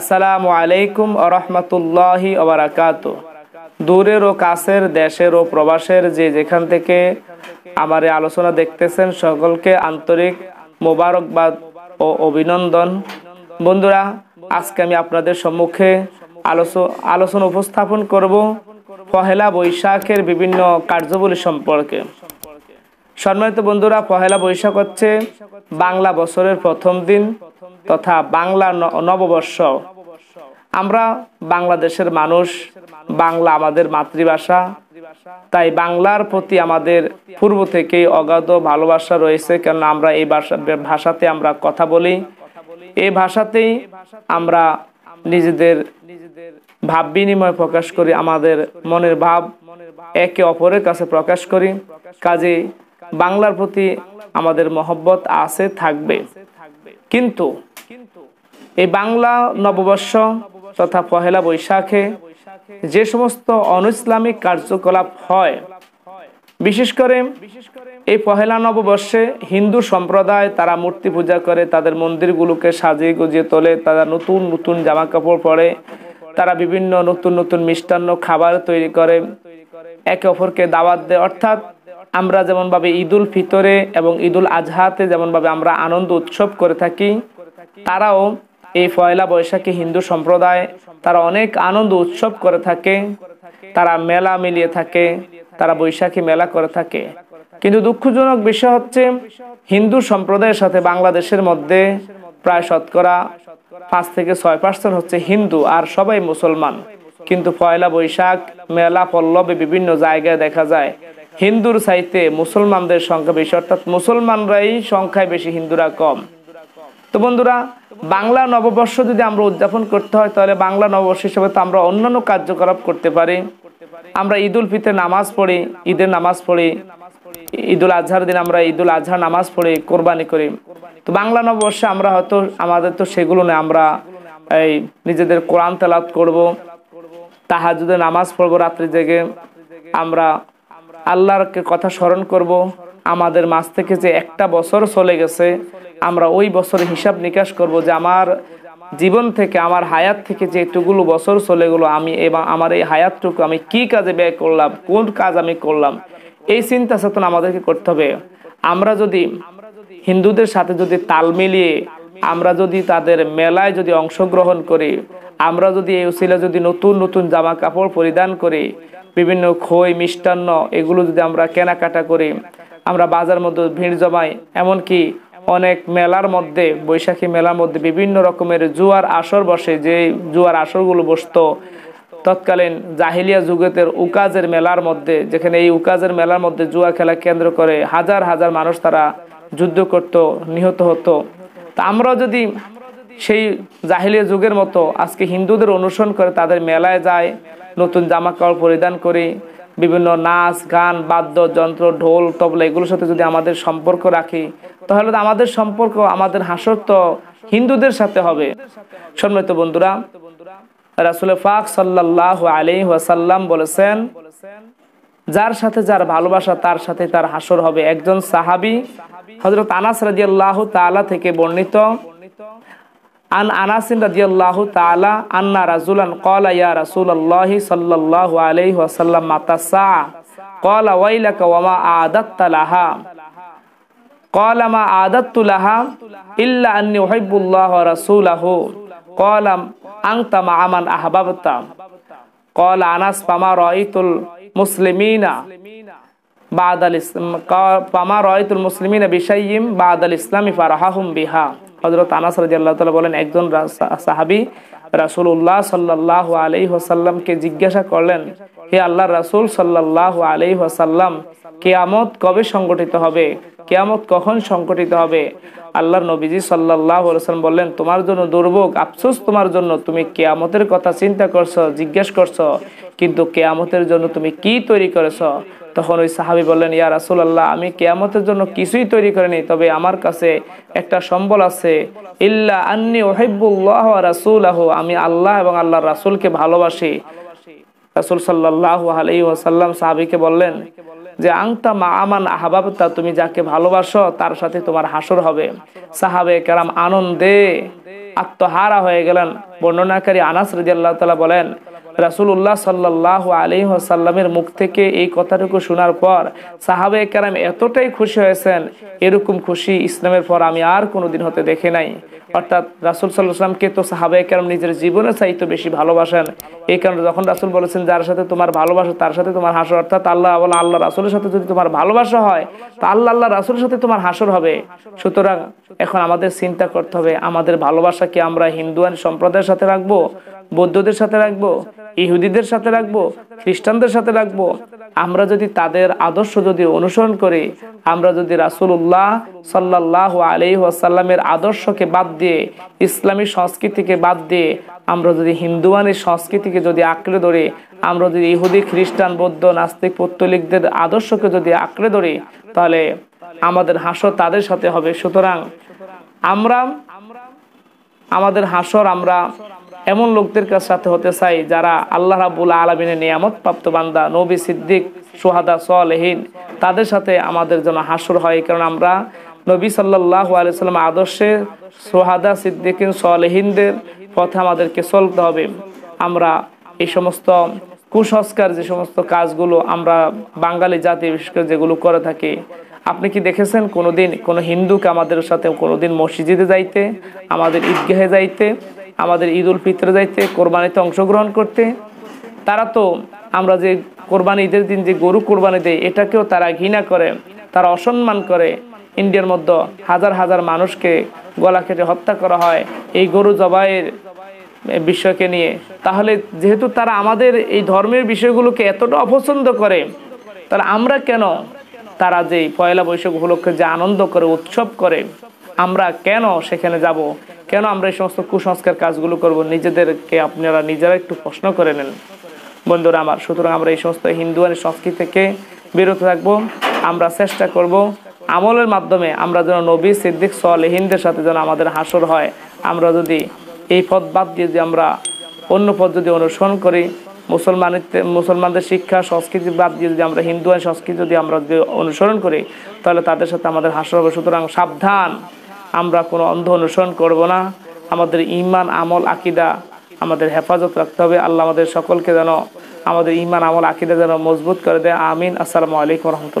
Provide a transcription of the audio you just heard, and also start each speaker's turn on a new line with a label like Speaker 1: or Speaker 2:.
Speaker 1: আসসালামু আলাইকুম আরহামতুল্লাহি আবরাকাত দূরের ও কাছের দেশের ও প্রবাসের যে যেখান থেকে আমার আলোচনা দেখতেছেন সকলকে আন্তরিক মোবারকবাদ ও অভিনন্দন বন্ধুরা আজকে আমি আপনাদের সম্মুখে আলোচনা উপস্থাপন করব পহেলা বৈশাখের বিভিন্ন কার্যবলী সম্পর্কে সম্মানিত বন্ধুরা পহেলা বৈশাখ হচ্ছে বাংলা বছরের প্রথম দিন তথা বাংলা নববর্ষ আমরা বাংলাদেশের মানুষ বাংলা আমাদের মাতৃভাষা তাই বাংলার প্রতি আমাদের পূর্ব থেকেই অগাধ ভালোবাসা রয়েছে কেননা আমরা এই ভাষা ভাষাতে আমরা কথা বলি এই ভাষাতেই আমরা নিজেদের ভাব বিনিময় প্রকাশ করি আমাদের মনের ভাব একে অপরের কাছে প্রকাশ করি কাজে বাংলার প্রতি আমাদের মহব্বত আছে থাকবে কিন্তু এই বাংলা নববর্ষ তথা পহেলা বৈশাখে যে সমস্ত অন ইসলামিক কার্যকলাপ হয় বিশেষ করে এই পহেলা নববর্ষে হিন্দু সম্প্রদায় তারা মূর্তি পূজা করে তাদের মন্দিরগুলোকে সাজিয়ে গুজিয়ে তোলে তারা নতুন নতুন জামা কাপড় পরে তারা বিভিন্ন নতুন নতুন মিষ্টান্ন খাবার তৈরি করে একে অপরকে দাওয়াত দেয় অর্থাৎ আমরা যেমনভাবে ঈদুল ফিতরে এবং ঈদুল আজহাতে যেমনভাবে আমরা আনন্দ উৎসব করে থাকি তারাও এই পয়লা বৈশাখে হিন্দু সম্প্রদায় তারা অনেক আনন্দ উৎসব করে থাকে তারা মেলা মিলিয়ে থাকে তারা বৈশাখী মেলা করে থাকে কিন্তু দুঃখজনক বিষয় হচ্ছে হিন্দু সম্প্রদায়ের সাথে বাংলাদেশের মধ্যে প্রায় শতকরা পাঁচ থেকে ছয় পার্সেন্ট হচ্ছে হিন্দু আর সবাই মুসলমান কিন্তু পয়লা বৈশাখ মেলা পল্লবে বিভিন্ন জায়গায় দেখা যায় হিন্দুর সাইতে মুসলমানদের সংখ্যা বেশি অর্থাৎ মুসলমানরাই সংখ্যায় বেশি হিন্দুরা কম তো বন্ধুরা বাংলা নববর্ষ যদি আমরা উদযাপন করতে হয় তাহলে বাংলা নববর্ষ হিসেবে তো আমরা অন্যান্য কার্যকলাপ করতে পারি আমরা ঈদ উল ফিতে নামাজ পড়ি ঈদের নামাজ পড়ি ঈদুল আজহার দিন আমরা ঈদুল আজহার নামাজ পড়ি কোরবানি করি তো বাংলা নববর্ষে আমরা হয়তো আমাদের তো সেগুলো না আমরা এই নিজেদের কোরআন তেলাত করব তাহাজুদের নামাজ পড়বো রাত্রি জেগে আমরা আল্লাহরকে কথা স্মরণ করব আমাদের মাছ থেকে যে একটা বছর চলে গেছে আমরা ওই বছর হিসাব নিকাশ করব যে আমার জীবন থেকে আমার হায়াত থেকে যে এতগুলো বছর চলে গেলো আমি এবং আমার এই হায়াতটুকু আমি কি কাজে ব্যয় করলাম কোন কাজ আমি করলাম এই চিন্তা চেতনা আমাদেরকে করতে হবে আমরা যদি হিন্দুদের সাথে যদি তাল মিলিয়ে আমরা যদি তাদের মেলায় যদি অংশগ্রহণ করি আমরা যদি এই উচিলে যদি নতুন নতুন জামা কাপড় পরিধান করি বিভিন্ন খই মিষ্টান্ন এগুলো যদি আমরা কেনাকাটা করি আমরা বাজার মধ্যে ভিড় জমাই এমনকি অনেক মেলার মধ্যে বৈশাখী মেলার মধ্যে বিভিন্ন রকমের জুয়ার আসর বসে যে জুয়ার আসরগুলো বসত তৎকালীন জাহিলিয়া যুগেতের উকাজের মেলার মধ্যে যেখানে এই উকাজের মেলার মধ্যে জুয়া খেলা কেন্দ্র করে হাজার হাজার মানুষ তারা যুদ্ধ করত নিহত হতো তা আমরা যদি সেই জাহিলিয়া যুগের মতো আজকে হিন্দুদের অনুসরণ করে তাদের মেলায় যায় নতুন জামা কাপড় পরিধান করি বিভিন্ন নাচ গান বাদ্যযন্ত্র ঢোল তবলা এগুলোর সাথে যদি আমাদের সম্পর্ক রাখি তাহলে আমাদের সম্পর্ক আমাদের হাসর তো হিন্দুদের সাথে হবে সম্মানিত বন্ধুরা রাসুল ফাক সাল্লাহ আলি ওয়াসাল্লাম বলেছেন যার সাথে যার ভালোবাসা তার সাথে তার হাসর হবে একজন সাহাবি হজরত আনাস রাজিয়াল্লাহ তালা থেকে বর্ণিত عن أنس رضي الله تعالى أن رسولا قال يا رسول الله صلى الله عليه وسلم متى الساعة قال ويلك وما أعددت لها قال ما أعددت لها إلا أني أحب الله ورسوله قال أنت مع من أحببت قال أنس فما رأيت المسلمين بعد الاسلام فما رأيت المسلمين بشيء بعد الإسلام فرحهم بها হজরত আনাস রাজি আল্লাহ তালা বলেন একজন সাহাবি রাসুল্লাহ সাল্লাহ আলি হাসাল্লামকে জিজ্ঞাসা করলেন হে আল্লাহ রাসুল সাল্লাহ আলি হাসাল্লাম কেয়ামত কবে সংগঠিত হবে কেয়ামত কখন সংকটিত হবে আল্লাহর নবীজি সাল্লাহ সাল্লাম বললেন তোমার জন্য দুর্ভোগ আফসোস তোমার জন্য তুমি কেয়ামতের কথা চিন্তা করছো জিজ্ঞেস করছো কিন্তু কেয়ামতের জন্য তুমি কি তৈরি করেছো তখন ওই সাহাবি বললেন ইয়া রাসুল আল্লাহ আমি কেয়ামতের জন্য কিছুই তৈরি করিনি তবে আমার কাছে একটা সম্বল আছে ইল্লা আন্নি ওহেবুল্লাহ রাসুল আহ আমি আল্লাহ এবং আল্লাহর রাসুলকে ভালোবাসি রাসুল সাল্লাহ আলাই ওয়াসাল্লাম সাহাবিকে বললেন যে আংতা মা আমান আহবাবতা তুমি যাকে ভালোবাসো তার সাথে তোমার হাসর হবে সাহাবে কেরাম আনন্দে আত্মহারা হয়ে গেলেন বর্ণনাকারী আনাস রাজিয়াল্লাহ তালা বলেন রাসুল্লাহ সাল্লাহ আলী সাল্লামের মুখ থেকে এই কথাটুকু শোনার পর সাহাবে কারাম এতটাই খুশি হয়েছেন এরকম খুশি ইসলামের পর আমি আর কোনোদিন হতে দেখে নাই অর্থাৎ রাসুল সাল্লাহ সাল্লামকে তো সাহাবে কারাম নিজের জীবনের চাইতে বেশি ভালোবাসেন এই কারণে যখন রাসুল বলেছেন যার সাথে তোমার ভালোবাসা তার সাথে তোমার হাসর অর্থাৎ আল্লাহ আল্লাহ আল্লাহ রাসুলের সাথে যদি তোমার ভালোবাসা হয় তা আল্লাহ আল্লাহ রাসুলের সাথে তোমার হাসর হবে সুতরাং এখন আমাদের চিন্তা করতে হবে আমাদের ভালোবাসাকে আমরা হিন্দুয়ান সম্প্রদায়ের সাথে রাখবো বৌদ্ধদের সাথে রাখবো ইহুদিদের সাথে রাখবো খ্রিস্টানদের সাথে রাখবো আমরা যদি তাদের আদর্শ যদি অনুসরণ করি আমরা যদি রাসুল উল্লাহ সাল্লাহ আলি ওয়াসাল্লামের আদর্শকে বাদ দিয়ে ইসলামী সংস্কৃতিকে বাদ দিয়ে আমরা যদি হিন্দুয়ানের সংস্কৃতিকে যদি আঁকড়ে ধরে আমরা যদি ইহুদি খ্রিস্টান বৌদ্ধ নাস্তিক পত্তলিকদের আদর্শকে যদি আঁকড়ে ধরি তাহলে আমাদের হাসো তাদের সাথে হবে সুতরাং আমরা আমাদের হাসর আমরা এমন লোকদের সাথে হতে চাই যারা আল্লাহ রাবুল আলমিনের নিয়ামত প্রাপ্ত বান্দা নবী সিদ্দিক সোহাদা সোয়ালহীন তাদের সাথে আমাদের জন্য হাসর হয় কারণ আমরা নবী সাল্লাহ সাল্লাম আদর্শে সোহাদা সিদ্দিকিন সোয়ালহীনদের পথে আমাদেরকে চলতে হবে আমরা এই সমস্ত কুসংস্কার যে সমস্ত কাজগুলো আমরা বাঙালি জাতি বিশেষ করে যেগুলো করে থাকি আপনি কি দেখেছেন কোনো দিন কোনো হিন্দুকে আমাদের সাথে কোনো দিন মসজিদে যাইতে আমাদের ঈদগাহে যাইতে আমাদের ঈদ উল ফিতরে যাইতে কোরবানিতে অংশগ্রহণ করতে তারা তো আমরা যে কোরবানি ঈদের দিন যে গরু কোরবানি দেয় এটাকেও তারা ঘৃণা করে তারা অসম্মান করে ইন্ডিয়ার মধ্যে হাজার হাজার মানুষকে গলা কেটে হত্যা করা হয় এই গরু জবাইয়ের বিষয়কে নিয়ে তাহলে যেহেতু তারা আমাদের এই ধর্মের বিষয়গুলোকে এতটা অপছন্দ করে তাহলে আমরা কেন তারা যে পয়লা বৈশাখ উপলক্ষে যে আনন্দ করে উৎসব করে আমরা কেন সেখানে যাব কেন আমরা এই সমস্ত কুসংস্কার কাজগুলো করব নিজেদেরকে আপনারা নিজেরা একটু প্রশ্ন করে নেন বন্ধুরা আমার সুতরাং আমরা এই সমস্ত হিন্দুয়ানি সংস্কৃতি থেকে বিরত থাকব আমরা চেষ্টা করব আমলের মাধ্যমে আমরা যেন নবী সিদ্দিক হিন্দের সাথে যেন আমাদের হাসর হয় আমরা যদি এই পথ বাদ দিয়ে যে আমরা অন্য পথ যদি অনুসরণ করি মুসলমানের মুসলমানদের শিক্ষা সংস্কৃতি বাদ দিয়ে যদি আমরা হিন্দু আর সংস্কৃতি যদি আমরা যদি অনুসরণ করি তাহলে তাদের সাথে আমাদের হাসর হবে সুতরাং সাবধান আমরা কোনো অন্ধ অনুসরণ করব না আমাদের ইমান আমল আকিদা আমাদের হেফাজত রাখতে হবে আল্লাহ আমাদের সকলকে যেন আমাদের ইমান আমল আকিদা যেন মজবুত করে দেয় আমিন আসসালামু আলাইকুম রহমতুল্লাহ